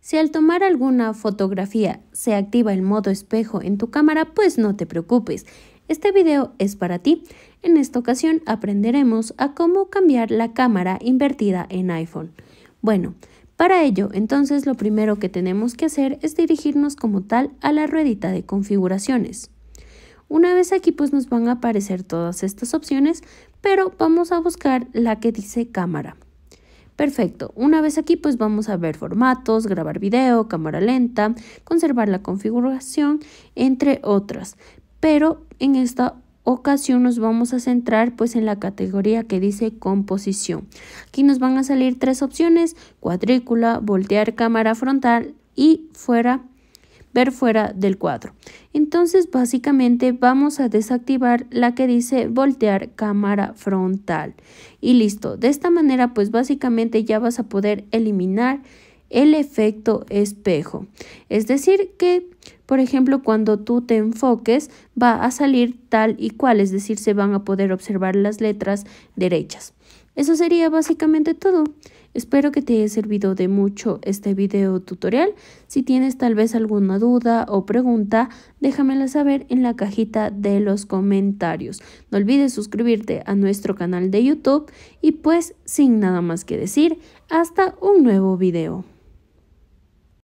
Si al tomar alguna fotografía se activa el modo espejo en tu cámara, pues no te preocupes. Este video es para ti. En esta ocasión aprenderemos a cómo cambiar la cámara invertida en iPhone. Bueno, para ello, entonces lo primero que tenemos que hacer es dirigirnos como tal a la ruedita de configuraciones. Una vez aquí pues nos van a aparecer todas estas opciones, pero vamos a buscar la que dice cámara. Perfecto, una vez aquí pues vamos a ver formatos, grabar video, cámara lenta, conservar la configuración, entre otras. Pero en esta ocasión nos vamos a centrar pues en la categoría que dice composición. Aquí nos van a salir tres opciones, cuadrícula, voltear cámara frontal y fuera ver fuera del cuadro. Entonces básicamente vamos a desactivar la que dice voltear cámara frontal y listo. De esta manera pues básicamente ya vas a poder eliminar el efecto espejo. Es decir, que, por ejemplo, cuando tú te enfoques, va a salir tal y cual, es decir, se van a poder observar las letras derechas. Eso sería básicamente todo. Espero que te haya servido de mucho este video tutorial. Si tienes tal vez alguna duda o pregunta, déjamela saber en la cajita de los comentarios. No olvides suscribirte a nuestro canal de YouTube y pues sin nada más que decir, hasta un nuevo video.